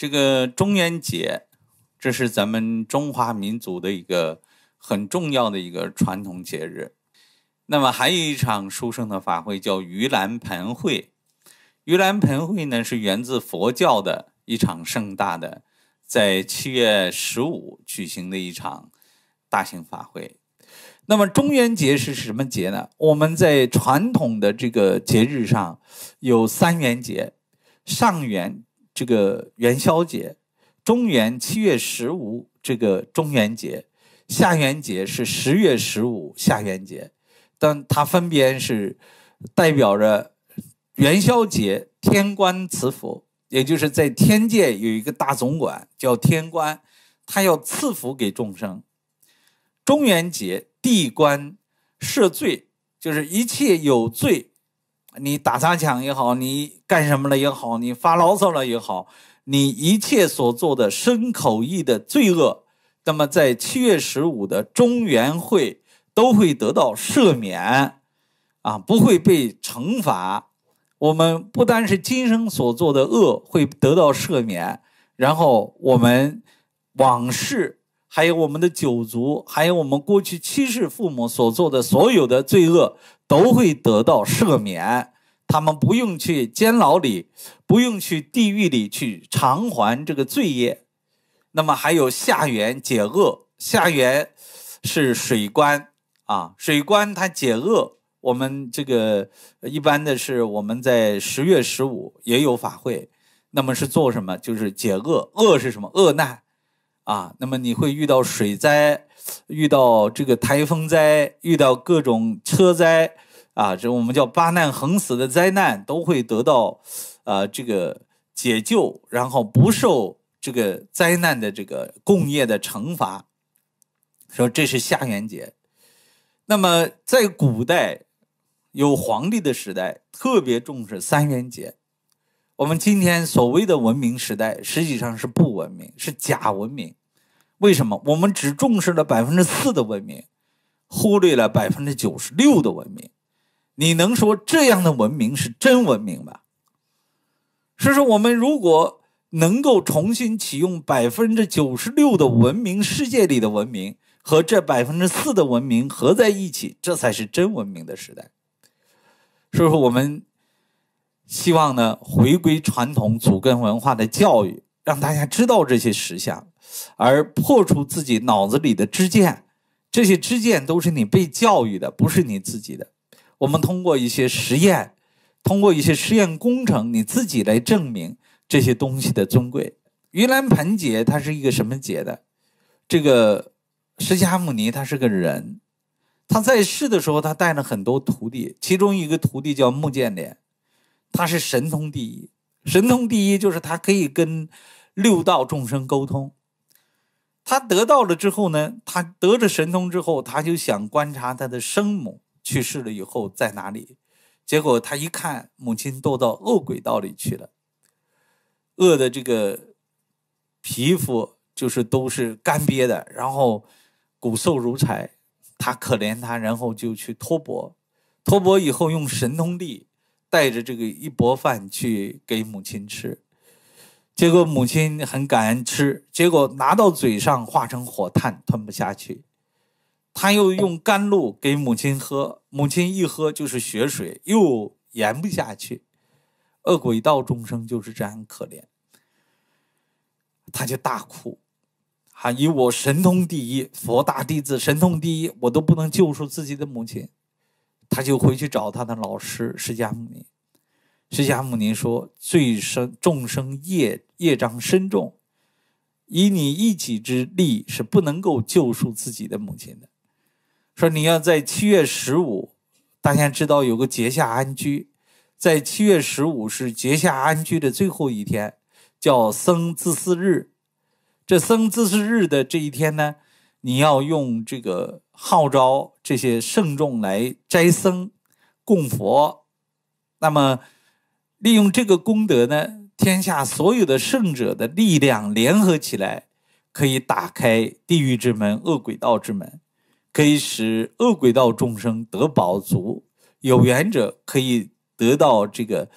这个中元节，这是咱们中华民族的一个很重要的一个传统节日。那么还有一场书生的法会，叫盂兰盆会。盂兰盆会呢，是源自佛教的一场盛大的，在七月十五举行的一场大型法会。那么中元节是什么节呢？我们在传统的这个节日上有三元节，上元。这个元宵节，中元七月十五这个中元节，下元节是十月十五下元节，但它分别是代表着元宵节天官赐福，也就是在天界有一个大总管叫天官，他要赐福给众生；中元节地官赦罪，就是一切有罪。你打砸抢也好，你干什么了也好，你发牢骚了也好，你一切所做的身口意的罪恶，那么在七月十五的中元会都会得到赦免，啊，不会被惩罚。我们不单是今生所做的恶会得到赦免，然后我们往事，还有我们的九族，还有我们过去七世父母所做的所有的罪恶。都会得到赦免，他们不用去监牢里，不用去地狱里去偿还这个罪业。那么还有下元解厄，下元是水官啊，水官他解厄。我们这个一般的是我们在十月十五也有法会，那么是做什么？就是解厄。厄是什么？厄难啊，那么你会遇到水灾。遇到这个台风灾，遇到各种车灾啊，这我们叫八难横死的灾难，都会得到啊这个解救，然后不受这个灾难的这个共业的惩罚。说这是下元节。那么在古代有皇帝的时代，特别重视三元节。我们今天所谓的文明时代，实际上是不文明，是假文明。为什么我们只重视了百分之四的文明，忽略了百分之九十六的文明？你能说这样的文明是真文明吗？所以说，我们如果能够重新启用百分之九十六的文明世界里的文明和这百分之四的文明合在一起，这才是真文明的时代。所以说，我们希望呢，回归传统祖根文化的教育，让大家知道这些实相。而破除自己脑子里的支见，这些支见都是你被教育的，不是你自己的。我们通过一些实验，通过一些实验工程，你自己来证明这些东西的尊贵。盂兰盆节它是一个什么节的？这个释迦牟尼他是个人，他在世的时候他带了很多徒弟，其中一个徒弟叫目犍连，他是神通第一。神通第一就是他可以跟六道众生沟通。他得到了之后呢？他得了神通之后，他就想观察他的生母去世了以后在哪里。结果他一看，母亲堕到恶鬼道里去了，饿的这个皮肤就是都是干瘪的，然后骨瘦如柴。他可怜他，然后就去托钵，托钵以后用神通力带着这个一钵饭去给母亲吃。结果母亲很感恩吃，结果拿到嘴上化成火炭，吞不下去。他又用甘露给母亲喝，母亲一喝就是血水，又咽不下去。恶鬼道众生就是这样可怜，他就大哭，啊！以我神通第一，佛大弟子神通第一，我都不能救出自己的母亲，他就回去找他的老师释迦牟尼。释迦牟尼说：“罪生众生业业障深重，以你一己之力是不能够救赎自己的母亲的。说你要在七月十五，大家知道有个节下安居，在七月十五是节下安居的最后一天，叫僧自恣日。这僧自恣日的这一天呢，你要用这个号召这些圣众来斋僧、供佛，那么。”利用这个功德呢，天下所有的圣者的力量联合起来，可以打开地狱之门、恶鬼道之门，可以使恶鬼道众生得饱足，有缘者可以得到这个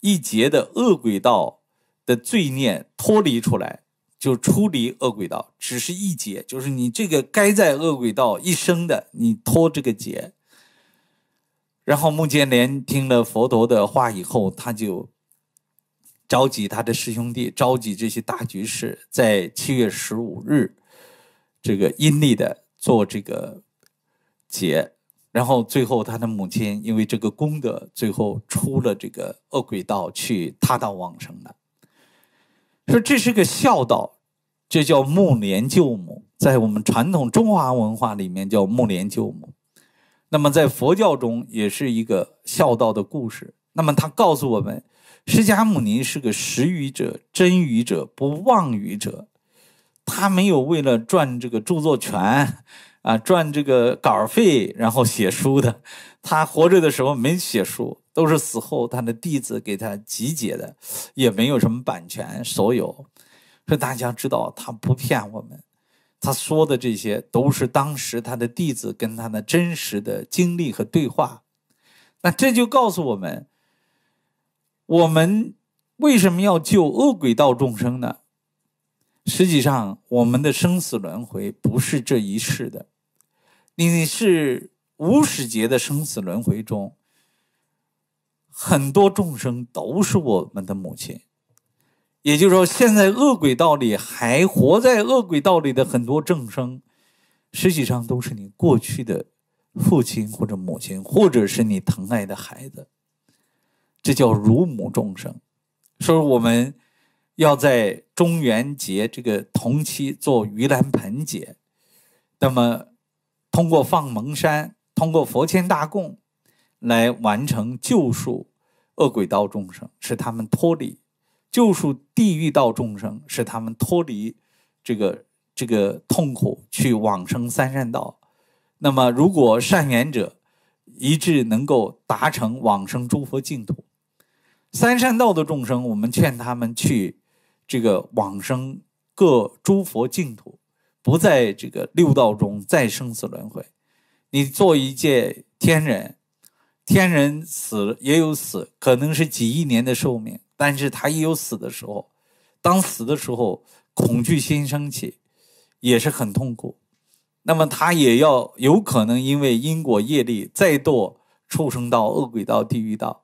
一劫的恶鬼道的罪孽脱离出来，就出离恶鬼道，只是一劫，就是你这个该在恶鬼道一生的，你脱这个劫。然后穆建连听了佛陀的话以后，他就召集他的师兄弟，召集这些大居士，在七月十五日这个阴历的做这个节。然后最后他的母亲因为这个功德，最后出了这个恶鬼道，去他道往生了。说这是个孝道，这叫木莲救母，在我们传统中华文化里面叫木莲救母。那么，在佛教中也是一个孝道的故事。那么，他告诉我们，释迦牟尼是个识语者、真语者、不妄语者。他没有为了赚这个著作权，啊，赚这个稿费，然后写书的。他活着的时候没写书，都是死后他的弟子给他集结的，也没有什么版权所有。说大家知道，他不骗我们。他说的这些都是当时他的弟子跟他的真实的经历和对话，那这就告诉我们，我们为什么要救恶鬼道众生呢？实际上，我们的生死轮回不是这一世的，你是无始劫的生死轮回中，很多众生都是我们的母亲。也就是说，现在恶鬼道里还活在恶鬼道里的很多众生，实际上都是你过去的父亲或者母亲，或者是你疼爱的孩子，这叫乳母众生。所以我们要在中元节这个同期做盂兰盆节，那么通过放蒙山，通过佛前大供，来完成救赎恶鬼道众生，使他们脱离。救赎地狱道众生，使他们脱离这个这个痛苦，去往生三善道。那么，如果善缘者一致能够达成往生诸佛净土，三善道的众生，我们劝他们去这个往生各诸佛净土，不在这个六道中再生死轮回。你做一介天人，天人死也有死，可能是几亿年的寿命。但是他也有死的时候，当死的时候，恐惧心升起，也是很痛苦。那么他也要有可能因为因果业力，再堕畜生道、恶鬼道、地狱道。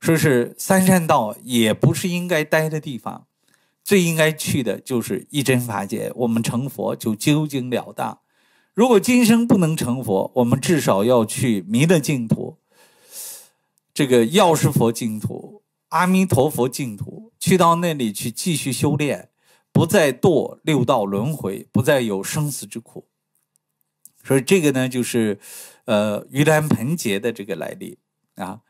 说是三善道也不是应该待的地方，最应该去的就是一真法界。我们成佛就究竟了当。如果今生不能成佛，我们至少要去弥勒净土，这个药师佛净土。阿弥陀佛净土，去到那里去继续修炼，不再堕六道轮回，不再有生死之苦。所以这个呢，就是，呃，盂兰盆节的这个来历啊。